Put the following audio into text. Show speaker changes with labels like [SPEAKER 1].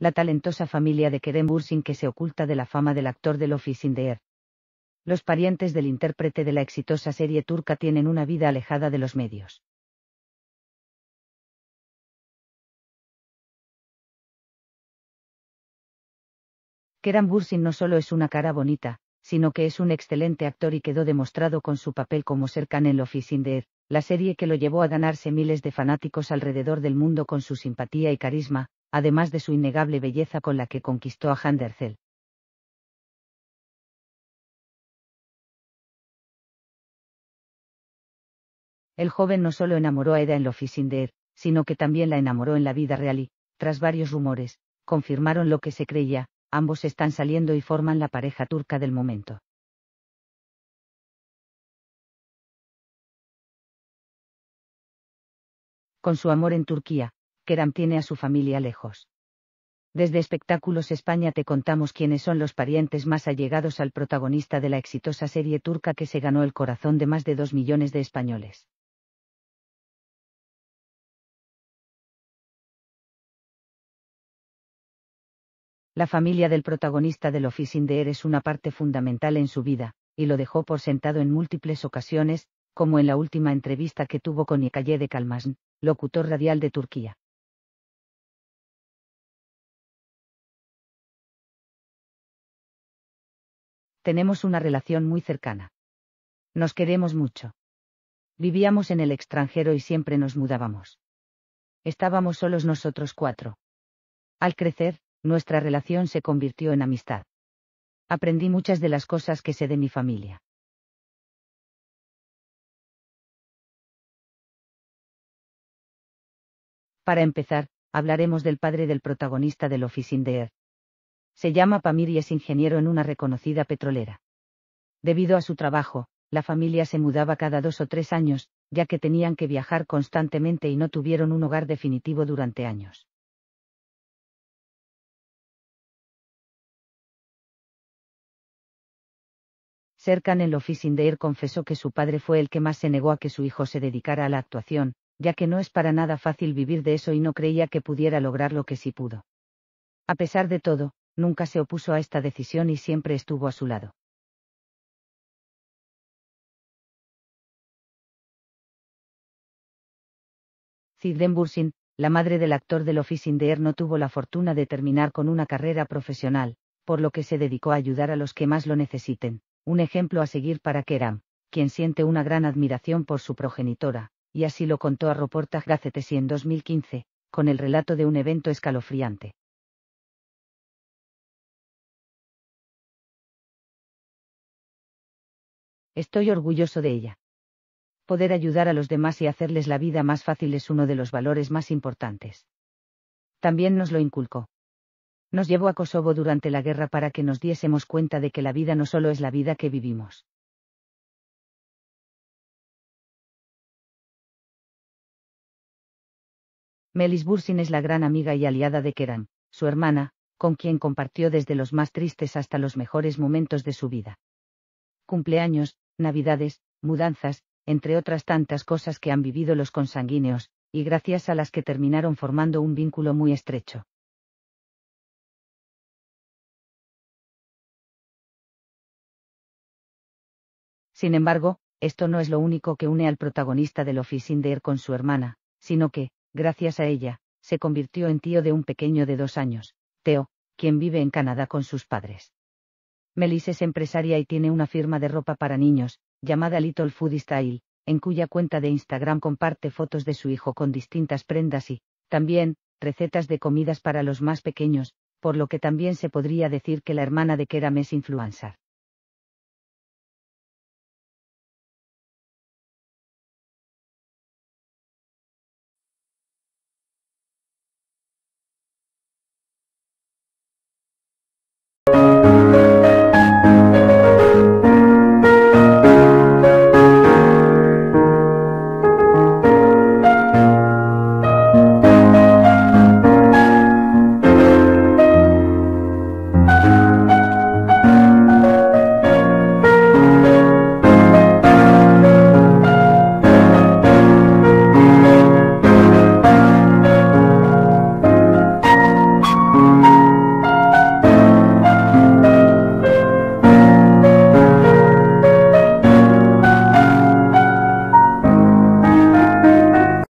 [SPEAKER 1] la talentosa familia de Kerem Bursin que se oculta de la fama del actor del Office in Los parientes del intérprete
[SPEAKER 2] de la exitosa serie turca tienen una vida alejada de los medios. Kerem Bursin no solo es una cara bonita, sino que es un excelente actor y quedó
[SPEAKER 1] demostrado con su papel como Serkan en Office in the la serie que lo llevó a ganarse miles de fanáticos alrededor del mundo con su simpatía y carisma, además de su innegable belleza con la que conquistó
[SPEAKER 2] a Handercel. El joven no solo enamoró a Eda en lo ER,
[SPEAKER 1] sino que también la enamoró en la vida real y, tras varios rumores, confirmaron lo que se creía,
[SPEAKER 2] ambos están saliendo y forman la pareja turca del momento. Con su amor en Turquía, Keram tiene a su familia lejos. Desde Espectáculos España
[SPEAKER 1] te contamos quiénes son los parientes más allegados al protagonista de la exitosa serie turca que se
[SPEAKER 2] ganó el corazón de más de dos millones de españoles. La
[SPEAKER 1] familia del protagonista del Office de the es una parte fundamental en su vida, y lo dejó por sentado en múltiples ocasiones, como en la última entrevista que tuvo con Ikaye de Kalmasn, locutor
[SPEAKER 2] radial de Turquía. Tenemos una relación muy cercana.
[SPEAKER 1] Nos queremos mucho. Vivíamos en el extranjero y siempre nos mudábamos. Estábamos solos nosotros cuatro. Al crecer, nuestra relación se
[SPEAKER 2] convirtió en amistad. Aprendí muchas de las cosas que sé de mi familia. Para empezar, hablaremos del padre del protagonista del Officine de Air,
[SPEAKER 1] se llama Pamir y es ingeniero en una reconocida petrolera. Debido a su trabajo, la familia se mudaba cada dos o tres años, ya que tenían que viajar constantemente y no tuvieron
[SPEAKER 2] un hogar definitivo durante años. Serkan en ir
[SPEAKER 1] confesó que su padre fue el que más se negó a que su hijo se dedicara a la actuación, ya que no es para nada fácil vivir de eso y no creía que pudiera lograr lo que sí pudo. A pesar de todo,
[SPEAKER 2] nunca se opuso a esta decisión y siempre estuvo a su lado. Zidren
[SPEAKER 1] Bursin, la madre del actor del Office no tuvo la fortuna de terminar con una carrera profesional, por lo que se dedicó a ayudar a los que más lo necesiten, un ejemplo a seguir para Keram, quien siente una gran admiración por su progenitora, y así lo contó a Reportage Gazette en
[SPEAKER 2] 2015, con el relato de un evento escalofriante. Estoy orgulloso de ella. Poder ayudar a los demás y hacerles la vida más fácil es uno de los
[SPEAKER 1] valores más importantes. También nos lo inculcó. Nos llevó a Kosovo
[SPEAKER 2] durante la guerra para que nos diésemos cuenta de que la vida no solo es la vida que vivimos. Melis Bursin es la gran amiga y aliada de Keran, su hermana, con quien compartió
[SPEAKER 1] desde los más tristes hasta los mejores momentos de su vida. Cumpleaños, navidades, mudanzas, entre otras tantas cosas que han vivido los consanguíneos, y gracias
[SPEAKER 2] a las que terminaron formando un vínculo muy estrecho. Sin
[SPEAKER 1] embargo, esto no es lo único que une al protagonista del Air con su hermana, sino que, gracias a ella, se convirtió en tío de un pequeño de dos años, Theo, quien vive en Canadá con sus padres. Melis es empresaria y tiene una firma de ropa para niños, llamada Little Food Style, en cuya cuenta de Instagram comparte fotos de su hijo con distintas prendas y, también, recetas de comidas para los más pequeños, por lo que también se podría
[SPEAKER 2] decir que la hermana de era es influencer.